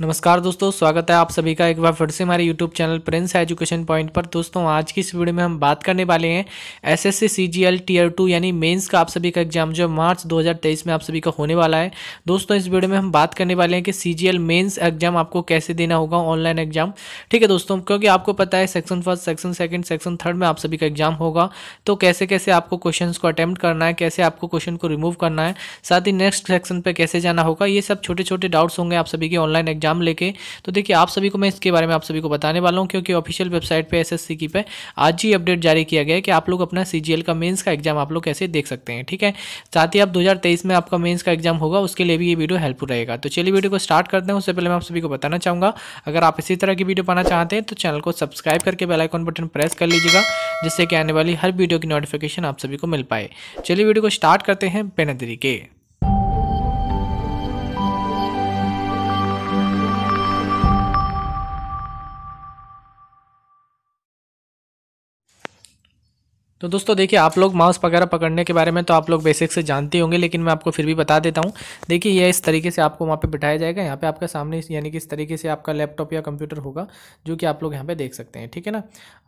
नमस्कार दोस्तों स्वागत है आप सभी का एक बार फिर से हमारे YouTube channel Prince Education Point पर दोस्तों आज की इस वीडियो में हम बात करने वाले हैं S S C C G L tier two यानी मेंस का आप सभी का एग्जाम जो मार्च 2023 में आप सभी का होने वाला है दोस्तों इस वीडियो में हम बात करने वाले हैं कि C G L mains exam आपको कैसे देना होगा ऑनलाइन एग्जाम ठीक है दोस्तों क्योंकि आपको पता है section first section second section third में आप सभी का एग्जाम होगा तो कैसे कैसे आपको क्वेश्चन को अटैम्प्ट करना है कैसे आपको क्वेश्चन को रिमूव करना है साथ ही नेक्स्ट सेक्शन पर कैसे जाना होगा ये सब छोटे छोटे डाउट्स होंगे आप सभी के ऑनलाइन एग्जाम लेके तो देखिए आप सभी को मैं इसके बारे में आप सभी को बताने वाला हूँ क्योंकि ऑफिशियल वेबसाइट पे एसएससी की पे आज ही अपडेट जारी किया गया है कि आप लोग अपना सीजीएल का मेंस का एग्जाम आप लोग कैसे देख सकते हैं ठीक है साथ ही आप तेईस में आपका मेन्स का एग्जाम होगा उसके लिए भी ये वीडियो हेल्पफुल रहेगा तो चलिए वीडियो को स्टार्ट करते हैं उससे पहले मैं आप सभी को बताना चाहूँगा अगर आप इसी तरह की वीडियो पाना चाहते हैं तो चैनल को सब्सक्राइब करके बेलाइकॉन बटन प्रेस कर लीजिएगा जिससे कि आने वाली हर वीडियो की नोटिफिकेशन आप सभी को मिल पाए चलिए वीडियो को स्टार्ट करते हैं बेनदरी के तो दोस्तों देखिए आप लोग माउस वगैरह पकड़ने के बारे में तो आप लोग बेसिक से जानते होंगे लेकिन मैं आपको फिर भी बता देता हूँ देखिए यह इस तरीके से आपको वहाँ पे बिठाया जाएगा यहाँ पे आपका सामने यानी कि इस तरीके से आपका लैपटॉप या कंप्यूटर होगा जो कि आप लोग यहाँ पे देख सकते हैं ठीक है ना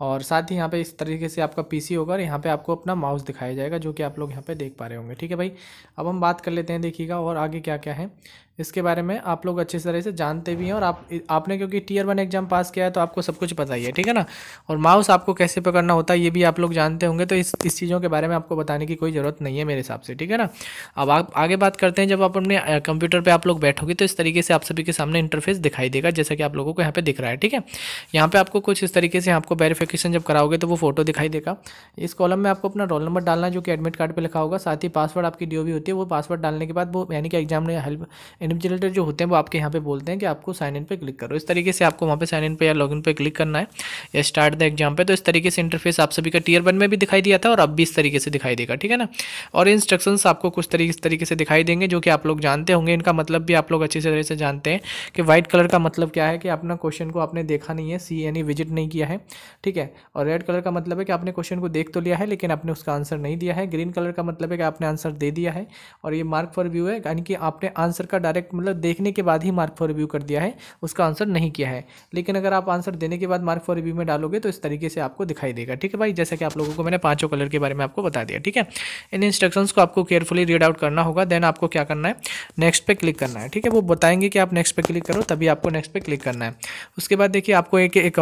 और साथ ही यहाँ पर इस तरीके से आपका पी होगा और यहाँ पर आपको अपना माउस दिखाया जाएगा जो कि आप लोग यहाँ पर देख पा रहे होंगे ठीक है भाई अब हम बात कर लेते हैं देखिएगा और आगे क्या क्या है इसके बारे में आप लोग अच्छे तरह से जानते भी हैं और आप आपने क्योंकि टीयर वन एग्जाम पास किया है तो आपको सब कुछ पता ही है ठीक है ना और माउस आपको कैसे पकड़ना होता है ये भी आप लोग जानते होंगे तो इस इस चीज़ों के बारे में आपको बताने की कोई ज़रूरत नहीं है मेरे हिसाब से ठीक है ना अब आप आगे बात करते हैं जब आप अपने कंप्यूटर पर आप लोग बैठोगे तो इस तरीके से आप सभी के सामने इंटरफेस दिखाई देगा जैसा कि आप लोगों को यहाँ पर दिख रहा है ठीक है यहाँ पर आपको कुछ इस तरीके से आपको वेरीफिकेशन जब कराओगे तो वो फोटो दिखाई देगा इस कॉलम में आपको अपना रोल नंबर डालना जो कि एडमिट कार्ड पर लिखा होगा साथ ही पासवर्ड आपकी डी होती है वो पासवर्ड डालने के बाद वो यानी कि एग्जाम ने हेल्प एनिमजनरेटर जो होते हैं वो आपके यहाँ पे बोलते हैं कि आपको साइन इन पे क्लिक करो इस तरीके से आपको वहाँ पे साइन इन पे या लॉगिन पे क्लिक करना है या स्टार्ट द एग्जाम पे तो इस तरीके से इंटरफेस आप सभी का टीयर वन में भी दिखाई दिया था और अब भी इस तरीके से दिखाई देगा ठीक है ना और इंस्ट्रक्शन आपको कुछ तरीके इस तरीके से दिखाई देंगे जो कि आप लोग जानते होंगे इनका मतलब भी आप लोग अच्छी तरह से जानते हैं कि व्हाइट कलर का मतलब क्या है कि अपना क्वेश्चन को आपने देखा नहीं है सी यानी विजिट नहीं किया है ठीक है और रेड कलर का मतलब है कि आपने क्वेश्चन को देख तो लिया है लेकिन आपने उसका आंसर नहीं दिया है ग्रीन कलर का मतलब है कि आपने आंसर दे दिया है और ये मार्क फॉर व्यू है यानी कि आपने आंसर का डायरेक्ट मतलब देखने के बाद ही मार्क फॉर रिव्यू कर दिया है उसका आंसर नहीं किया है लेकिन अगर आप आंसर देने के बाद मार्क फॉर रिव्यू में डालोगे तो इस तरीके से आपको दिखाई देगा ठीक है भाई जैसा कि आप लोगों को मैंने पाँचों कलर के बारे में आपको बता दिया ठीक है इन इंस्ट्रक्शन को आपको केयरफुली रीड आउट करना होगा देन आपको क्या करना है नेक्स्ट पे क्लिक करना है ठीक है वो बताएंगे कि आप नेक्स्ट पे क्लिक करो तभी आपको नेक्स्ट पे क्लिक करना है उसके बाद देखिए आपको एक एक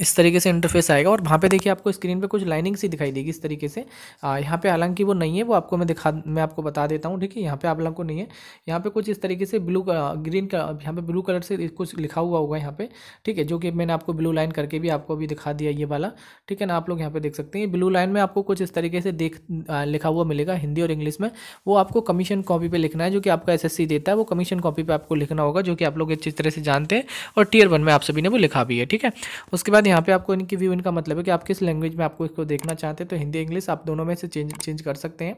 इस तरीके से इंटरफेस आएगा और वहाँ पे देखिए आपको स्क्रीन पे कुछ लाइनिंग सी दिखाई देगी इस तरीके से आ, यहाँ पे हालांकि वो नहीं है वो आपको मैं दिखा मैं आपको बता देता हूँ ठीक है यहाँ पे आप लोग को नहीं है यहाँ पे कुछ इस तरीके से ब्लू ग्रीन का यहाँ पे ब्लू कलर से कुछ लिखा हुआ होगा यहाँ पे ठीक है जो कि मैंने आपको ब्लू लाइन करके भी आपको अभी दिखा दिया ये वाला ठीक है ना आप लोग यहाँ पे देख सकते हैं ब्लू लाइन में आपको कुछ इस तरीके से देख लिखा हुआ मिलेगा हिंदी और इंग्लिश में वो आपको कमीशन कॉपी पर लिखना है जो कि आपका एस देता है वो कमीशन कॉपी पर आपको लिखना होगा जो कि आप लोग अच्छी तरह से जानते हैं और टीयर वन में आप सभी ने वो लिखा भी है ठीक है उसके बाद बाद यहाँ पे आपको इनकी व्यू इनका मतलब है कि आप किस लैंग्वेज में आपको इसको देखना चाहते हैं तो हिंदी इंग्लिश आप दोनों में से चेंज चेंज कर सकते हैं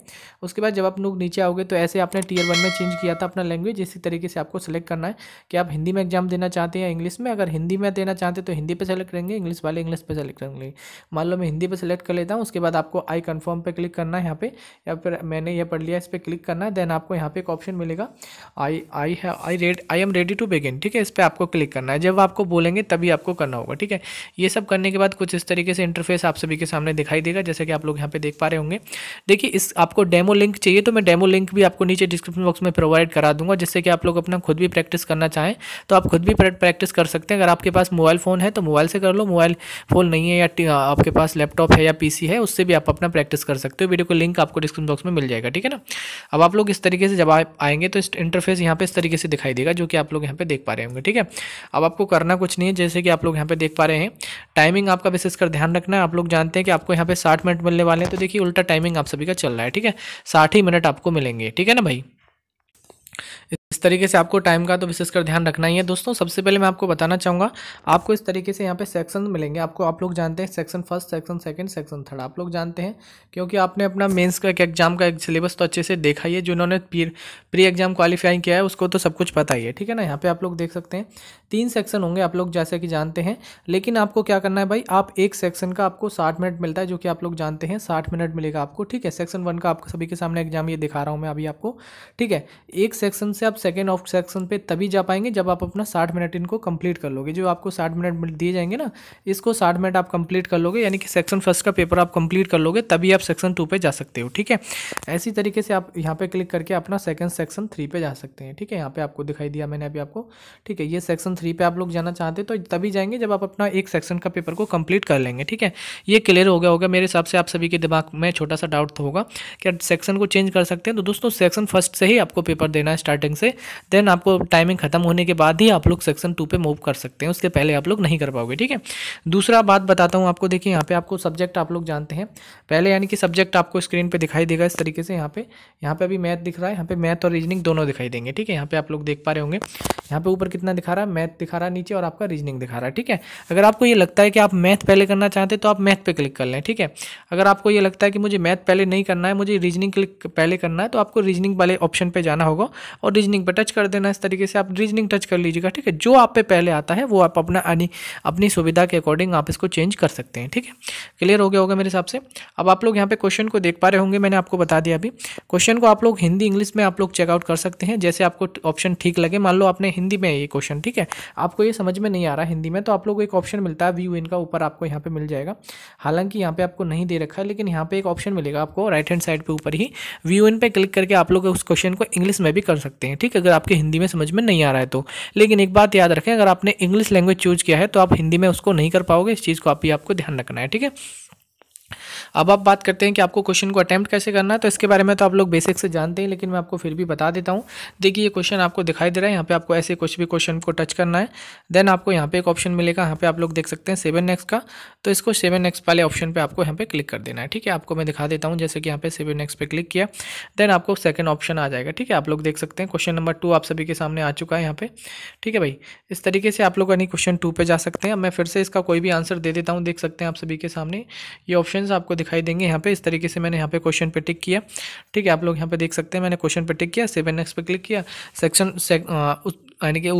उसके बाद जब आप लोग नीचे आओगे तो ऐसे आपने टीयर वन में चेंज किया था अपना लैंग्वेज इसी तरीके से आपको सेलेक्ट करना है कि आप हिंदी में एग्जाम देना चाहते हैं या इंग्लिश में अगर हिंदी में देना चाहते हैं तो हिंदी पर सेलेक्ट करेंगे इंग्लिश वाले इंग्लिश पर सेलेक्ट करेंगे मान लो मैं हिंदी पर सेलेक्ट कर लेता हूँ उसके बाद आपको आई कन्फर्म पर क्लिक करना है यहाँ पे या फिर मैंने ये पढ़ लिया इस पर क्लिक करना है देन आपको यहाँ पे एक ऑप्शन मिलेगा आई आई है I red I am ready to begin ठीक है इस पर आपको क्लिक करना है जब आपको बोलेंगे तभी आपको करना होगा ठीक है ये सब करने के बाद कुछ इस तरीके से इंटरफेस आप सभी के सामने दिखाई देगा जैसे कि आप लोग यहाँ पे देख पा रहे होंगे देखिए इस आपको डेमो लिंक चाहिए तो मैं डेमो लिंक भी आपको नीचे डिस्क्रिप्शन बॉक्स में प्रोवाइड करा दूंगा जिससे कि आप लोग अपना खुद भी प्रैक्टिस करना चाहें तो आप खुद भी प्रैक्टिस कर सकते हैं अगर आपके पास मोबाइल फ़ोन है तो मोबाइल से कर लो मोबाइल फ़ोन नहीं है या आपके पास लैपटॉप है या पी है उससे भी आप अपना प्रैक्टिस कर सकते हो वीडियो को लिंक आपको डिस्क्रिप्शन बॉक्स में मिल जाएगा ठीक है ना अब आप लोग इस तरीके से जब आएंगे तो इंटरफेस यहाँ पे इस तरीके से दिखाई देगा जो कि आप लोग यहाँ पे देख पा रहे होंगे ठीक है अब आपको करना कुछ नहीं है जैसे कि आप लोग यहाँ पे देख पा रहे हैं टाइमिंग आपका विशेष कर ध्यान रखना है आप लोग जानते हैं कि आपको यहाँ पे साठ मिनट मिलने वाले हैं तो देखिए उल्टा टाइमिंग आप सभी का चल रहा है ठीक है साठ ही मिनट आपको मिलेंगे ठीक है ना भाई इस तरीके से आपको टाइम का तो विशेषकर ध्यान रखना ही है दोस्तों सबसे पहले मैं आपको बताना चाहूँगा आपको इस तरीके से यहाँ पे सेक्शन मिलेंगे आपको आप लोग जानते हैं section first section second section third आप लोग जानते हैं क्योंकि आपने अपना मेंस का एक एग्जाम का एक सिलेबस तो अच्छे से देखा ही है जिन्होंने प्री एग्जाम क्वालिफाइंग किया है उसको तो सब कुछ पता ही है ठीक है ना यहाँ पर आप लोग देख सकते हैं तीन सेक्शन होंगे आप लोग जैसे कि जानते हैं लेकिन आपको क्या करना है भाई आप एक सेक्शन का आपको साठ मिनट मिलता है जो कि आप लोग जानते हैं साठ मिनट मिलेगा आपको ठीक है सेक्शन वन का आपको सभी के सामने एग्जाम ये दिखा रहा हूँ मैं अभी आपको ठीक है एक सेक्शन से आप सेकेंड ऑफ सेक्शन पर तभी जा पाएंगे जब आप अपना साठ मिनट इनको कंप्लीट कर लोगे जो आपको साठ मिनट दिए जाएंगे ना इसको साठ मिनट आप कंप्लीट कर लोगे यानी कि सेक्शन फर्स्ट का पेपर आप कंप्लीट कर लोगे तभी आप सेक्शन टू पर जा सकते हो ठीक है ऐसी तरीके से आप यहाँ पे क्लिक करके अपना सेकंड सेक्शन थ्री पे जा सकते हैं ठीक है यहाँ पे आपको दिखाई दिया मैंने अभी आपको ठीक है ये सेक्शन थ्री पे आप लोग जाना चाहते तो तभी जाएंगे जब आप अपना एक सेक्शन का पेपर को कंप्लीट कर लेंगे ठीक है ये क्लियर हो गया होगा मेरे हिसाब से आप सभी के दिमाग में छोटा सा डाउट तो होगा कि सेक्शन को चेंज कर सकते हैं तो दोस्तों सेक्शन फर्स्ट से ही आपको पेपर देना है स्टार्टिंग से देन आपको टाइमिंग खत्म होने के बाद ही आप लोग सेक्शन टू पर मूव कर सकते हैं उसके पहले आप लोग नहीं कर पाओगे ठीक है दूसरा बात बताता हूँ आपको देखिए यहाँ पर आपको सब्जेक्ट आप लोग जानते हैं पहले यानी कि सब्जेक्ट आपको स्क्रीन पर दिखाई देगा इस तरीके से यहाँ पे यहाँ पे अभी मैथ दिख रहा है यहाँ पे मैथ और रीजनिंग दोनों दिखाई देंगे ठीक है यहाँ पे आप लोग देख पा रहे होंगे यहाँ पे ऊपर कितना दिखा रहा है मैथ मैथ दिखा रहा है नीचे और आपका रीजनिंग दिखा रहा है ठीक है अगर आपको ये लगता है कि आप मैथ पहले करना चाहते हैं तो आप मैथ पे क्लिक कर लें ठीक है अगर आपको ये लगता है कि मुझे मैथ पहले नहीं करना है मुझे रीजनिंग क्लिक पहले करना है तो आपको रीजनिंग वाले ऑप्शन पर जाना होगा और रीजनिंग पर टच कर देना इस तरीके से आप रीजनिंग टच कर लीजिएगा ठीक है जो आप पे पहले आता है वो आप अपना अपनी सुविधा के अकॉर्डिंग आप इसको चेंज कर सकते हैं ठीक है क्लियर हो गया होगा मेरे हिसाब से अब आप लोग यहाँ पे क्वेश्चन को देख पा रहे होंगे मैंने आपको बता दिया अभी क्वेश्चन को आप लोग हिंदी इंग्लिश में आप लोग चेकआउट कर सकते हैं जैसे आपको ऑप्शन ठीक लगे मान लो आपने हिंदी में ये क्वेश्चन ठीक है आपको ये समझ में नहीं आ रहा हिंदी में तो आप लोग को एक ऑप्शन मिलता है व्यू इनका ऊपर आपको यहाँ पे मिल जाएगा हालांकि यहाँ पे आपको नहीं दे रखा है लेकिन यहाँ पे एक ऑप्शन मिलेगा आपको राइट हैंड साइड पे ऊपर ही व्यू इन पे क्लिक करके आप लोग उस क्वेश्चन को इंग्लिश में भी कर सकते हैं ठीक है अगर आपके हिंदी में समझ में नहीं आ रहा है तो लेकिन एक बात याद रखें अगर आपने इंग्लिश लैंग्वेज चूज किया है तो आप हिंदी में उसको नहीं कर पाओगे इस चीज़ को आप ही आपको ध्यान रखना है ठीक है अब आप बात करते हैं कि आपको क्वेश्चन को अटैम्प्ट कैसे करना है तो इसके बारे में तो आप लोग बेसिक से जानते हैं लेकिन मैं आपको फिर भी बता देता हूँ देखिए ये क्वेश्चन आपको दिखाई दे रहा है यहाँ पे आपको ऐसे कुछ भी क्वेश्चन को टच करना है देन आपको यहाँ पे एक ऑप्शन मिलेगा यहाँ पे आप लोग देख सकते हैं सेवन एक्स का तो इसको सेवन एक्स वाले ऑप्शन पर आपको यहाँ पे क्लिक कर देना है ठीक है आपको मैं दिखा देता हूँ जैसे कि यहाँ पे सेवन एक्स पे क्लिक किया देन आपको सेकंड ऑप्शन आ जाएगा ठीक है आप लोग देख सकते हैं क्वेश्चन नंबर टू आप सभी के सामने आ चुका है यहाँ पे ठीक है भाई इस तरीके से आप लोग यानी क्वेश्चन टू पे जा सकते हैं अब मैं फिर से इसका कोई भी आंसर दे देता हूँ देख सकते हैं आप सभी के सामने ये ऑप्शन आपको दिखाई देंगे यहाँ पे इस तरीके से मैंने यहाँ पे क्वेश्चन पे टिक किया ठीक है आप लोग यहाँ पे देख सकते हैं मैंने क्वेश्चन पे टिक किया सेवन एक्स पे क्लिक किया सेक्शन यानी कि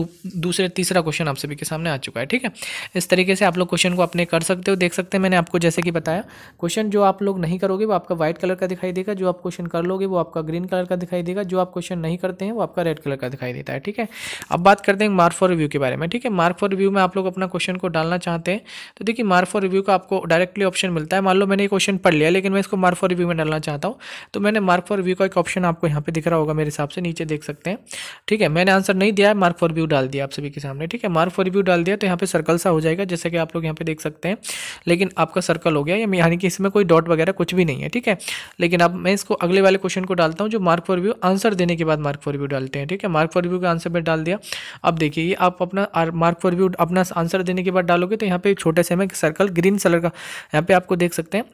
दूसरे तीसरा क्वेश्चन आप सभी के सामने आ चुका है ठीक है इस तरीके से आप लोग क्वेश्चन को अपने कर सकते हो देख सकते हैं मैंने आपको जैसे कि बताया क्वेश्चन जो आप लोग नहीं करोगे वो आपका व्हाइट कलर का दिखाई देगा जो आप क्वेश्चन कर लोगे वो आपका ग्रीन कलर का दिखाई देगा जो आप क्वेश्चन नहीं करते हैं वो आपका रेड कलर का दिखाई देता है ठीक है अब बात करते हैं मार्क फॉर रिव्यू के बारे में ठीक है मार्क फॉर रिव्यू में आप लोग अपना क्वेश्चन को डालना चाहते हैं तो देखिए मार्क फॉर रिव्यू का आपको डायरेक्टली ऑप्शन मिलता है मान लो मैंने ये क्वेश्चन पढ़ लिया लेकिन मैं इसको मार्क फॉर रिव्यू में डालना चाहता हूँ तो मैंने मार्क फॉर रिव्यू का एक ऑप्शन आपको यहाँ पे दिख रहा होगा मेरे हिसाब से नीचे देख सकते हैं ठीक है मैंने आंसर नहीं दिया है मार्क फॉर व्यू डाल दिया आप सभी के सामने ठीक है मार्क फॉर व्यू डाल दिया तो यहाँ पे सर्कल सा हो जाएगा जैसे कि आप लोग यहाँ पे देख सकते हैं लेकिन आपका सर्कल हो गया यानी कि इसमें कोई डॉट वगैरह कुछ भी नहीं है ठीक है लेकिन अब मैं इसको अगले वाले क्वेश्चन को डालता हूँ जो मार्क फॉर व्यू आंसर देने के बाद मार्क फॉर व्यू डालते हैं ठीक है मार्क फॉर व्यू का आंसर मैं डाल दिया अब देखिए ये आप अपना मार्क फॉर व्यू अपना आंसर देने के बाद डालोगे तो यहाँ पे छोटे से हमें सर्कल ग्रीन कलर का यहाँ पे आपको देख सकते हैं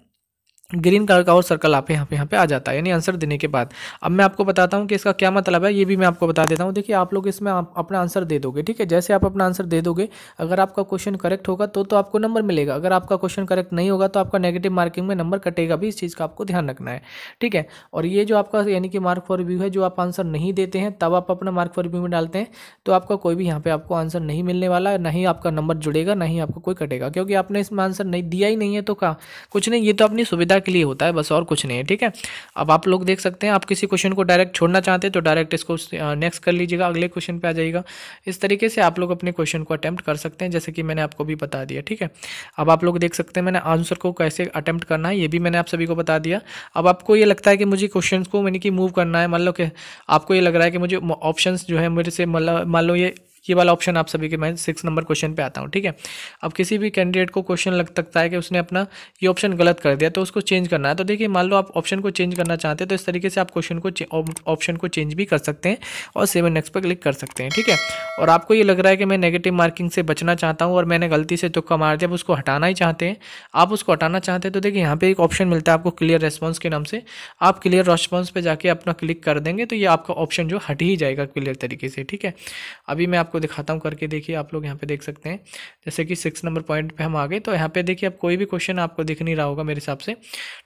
ग्रीन कलर का और सर्कल आप यहाँ पे यहाँ पे आ जाता है यानी आंसर देने के बाद अब मैं आपको बताता हूँ कि इसका क्या मतलब है ये भी मैं आपको बता देता हूँ देखिए आप लोग इसमें आप अपना आंसर दे दोगे ठीक है जैसे आप अपना आंसर दे दोगे अगर आपका क्वेश्चन करेक्ट होगा तो तो आपको नंबर मिलेगा अगर आपका क्वेश्चन करेक्ट नहीं होगा तो आपका नेगेटिव मार्किंग में नंबर कटेगा भी इस चीज़ का आपको ध्यान रखना है ठीक है और ये जो आपका यानी कि मार्क फॉर रिव्यू है जो आप आंसर नहीं देते हैं तब आप अपना मार्क फॉर रिव्यू में डालते हैं तो आपका कोई भी यहाँ पर आपको आंसर नहीं मिलने वाला है ना ही आपका नंबर जुड़ेगा ना ही आपको कोई कटेगा क्योंकि आपने इसमें आंसर नहीं दिया ही नहीं है तो कहा कुछ नहीं ये तो अपनी सुविधा सुविधा के लिए होता है बस और कुछ नहीं है ठीक है अब आप लोग देख सकते हैं आप किसी क्वेश्चन को डायरेक्ट छोड़ना चाहते हैं तो डायरेक्ट इसको नेक्स्ट कर लीजिएगा अगले क्वेश्चन पर आ जाएगा इस तरीके से आप लोग अपने क्वेश्चन को अटैम्प्ट कर सकते हैं जैसे कि मैंने आपको भी बता दिया ठीक है अब आप लोग देख सकते हैं मैंने आंसर को कैसे अटैम्प्ट करना है ये भी मैंने आप सभी को बता दिया अब आपको ये लगता है कि मुझे क्वेश्चन को मैंने कि मूव करना है मान लो कि आपको ये लग रहा है कि मुझे ऑप्शन जो है मेरे से मतलब मान लो ये ये वाला ऑप्शन आप सभी के मैं सिक्स नंबर क्वेश्चन पे आता हूँ ठीक है अब किसी भी कैंडिडेट को क्वेश्चन लग सकता है कि उसने अपना ये ऑप्शन गलत कर दिया तो उसको चेंज करना है तो देखिए मान लो आप ऑप्शन को चेंज करना चाहते हैं तो इस तरीके से आप क्वेश्चन को ऑप्शन को चेंज भी कर सकते हैं और सेवन नेक्स्ट पर क्लिक कर सकते हैं ठीक है और आपको ये लग रहा है कि मैं नेगेटिव मार्किंग से बचना चाहता हूँ और मैंने गलती से तुक्का मार दिया अब उसको हटाना ही चाहते हैं आप उसको हटाना चाहते हैं तो देखिए यहाँ पे एक ऑप्शन मिलता है आपको क्लियर रेस्पॉन्स के नाम से आप क्लियर रेस्पॉन्स पर जाके अपना क्लिक कर देंगे तो ये आपका ऑप्शन जो हट ही जाएगा क्लियर तरीके से ठीक है अभी मैं आपको दिखाता हूँ करके देखिए आप लोग यहाँ पर देख सकते हैं जैसे कि सिक्स नंबर पॉइंट पर हम आ गए तो यहाँ पे देखिए अब कोई भी क्वेश्चन आपको दिख नहीं रहा होगा मेरे हिसाब से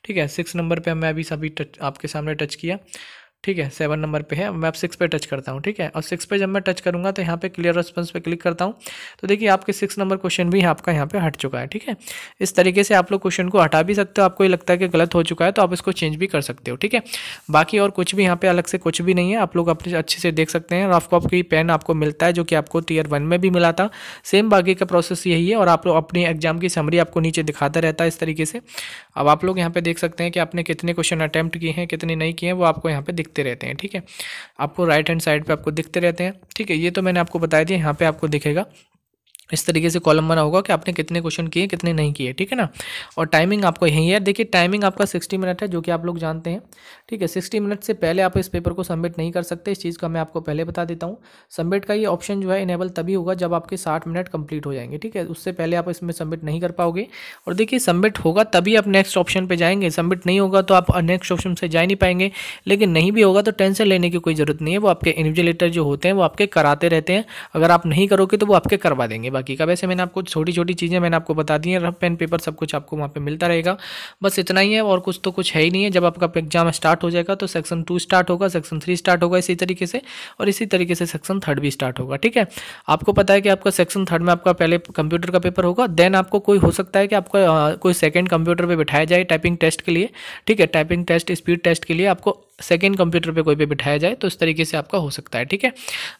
ठीक है सिक्स नंबर पर मैं अभी सभी आपके सामने टच किया ठीक है सेवन नंबर पे है मैं अब सिक्स पे टच करता हूँ ठीक है और सिक्स पे जब मैं टच करूँगा तो यहाँ पे क्लियर रिस्पॉन्स पे क्लिक करता हूँ तो देखिए आपके सिक्स नंबर क्वेश्चन भी आपका यहाँ पे हट चुका है ठीक है इस तरीके से आप लोग क्वेश्चन को हटा भी सकते हो आपको ये लगता है कि गलत हो चुका है तो आप इसको चेंज भी कर सकते हो ठीक है बाकी और कुछ भी यहाँ पे अलग से कुछ भी नहीं है आप लोग अपने अच्छे से देख सकते हैं और आपको आपकी पेन आपको मिलता है जो कि आपको टीयर वन में भी मिला था सेम बाकी का प्रोसेस यही है और आप लोग अपनी एग्जाम की समरी आपको नीचे दिखाता रहता है इस तरीके से अब आप लोग यहाँ पे देख सकते हैं कि आपने कितने क्वेश्चन अटैम्प्ट किए हैं कितने नहीं किए हैं वो आपको यहाँ पे दिख दिखते रहते हैं ठीक है आपको राइट हैंड साइड पर आपको दिखते रहते हैं ठीक है ये तो मैंने आपको बताया दिया यहाँ पर आपको दिखेगा इस तरीके से कॉलम बना होगा कि आपने कितने क्वेश्चन किए कितने नहीं किए ठीक है ना और टाइमिंग आपको यही है देखिए टाइमिंग आपका सिक्सटी मिनट है जो कि आप लोग जानते हैं ठीक है सिक्सटी मिनट से पहले आप इस पेपर को सबमिट नहीं कर सकते इस चीज़ का मैं आपको पहले बता देता हूँ सबमिट का ये ऑप्शन जो है इनेबल तभी होगा जब आपके साठ मिनट कंप्लीट हो जाएंगे ठीक है उससे पहले आप इसमें सबमिट नहीं कर पाओगे और देखिए सबमिट होगा तभी आप नेक्स्ट ऑप्शन पर जाएंगे सबमिट नहीं होगा तो आप नेक्स्ट ऑप्शन से जा नहीं पाएंगे लेकिन नहीं भी होगा तो टेंशन लेने की कोई ज़रूरत नहीं है वो आपके इन्विजिलेटर जो होते हैं वो आपके कराते रहते हैं अगर आप नहीं करोगे तो वो आपके करवा देंगे बाकी का वैसे मैंने आपको छोटी छोटी चीज़ें मैंने आपको बता दी हैं रफ पेन पेपर सब कुछ आपको वहाँ पर मिलता रहेगा बस इतना ही है और कुछ तो कुछ है ही नहीं है जब आपका एग्जाम स्टार्ट हो जाएगा तो सेक्शन टू स्टार्ट होगा सेक्शन थ्री स्टार्ट होगा इसी तरीके से और इसी तरीके से सेक्शन थर्ड भी स्टार्ट होगा ठीक है आपको पता है कि आपका सेक्शन थर्ड में आपका पहले कंप्यूटर का पेपर होगा देन आपको कोई हो सकता है कि आपका कोई सेकेंड कंप्यूटर पर बैठाया जाए टाइपिंग टेस्ट के लिए ठीक है टाइपिंग टेस्ट स्पीड टेस्ट के लिए आपको सेकेंड कंप्यूटर पे कोई भी बिठाया जाए तो इस तरीके से आपका हो सकता है ठीक है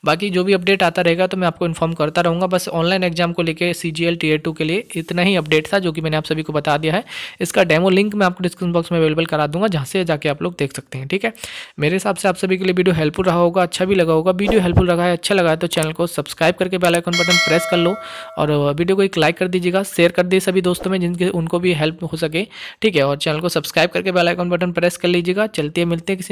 बाकी जो भी अपडेट आता रहेगा तो मैं आपको इन्फॉर्म करता रहूँगा बस ऑनलाइन एग्जाम को लेकर C G L tier two के लिए इतना ही अपडेट था जो कि मैंने आप सभी को बता दिया है इसका डेमो लिंक मैं आपको डिस्क्रिप्शन बॉक्स में अवेलेबल करा दूंगा जहाँ से जाकर आप लोग देख सकते हैं ठीक है मेरे हिसाब से आप सभी के लिए वीडियो हेल्पफुल रहा होगा अच्छा भी लगा होगा वीडियो हेल्पफुल रहा है अच्छा लगा है तो चैनल को सब्सक्राइब करके बेलाइकन बटन प्रेस कर लो और वीडियो को एक लाइक कर दीजिएगा शेयर कर दिए सभी दोस्तों में जिनके उनको भी हेल्प हो सके ठीक है और चैनल को सब्सक्राइब करके बेलाइकन बटन प्रेस कर लीजिएगा चलते मिलते हैं किसी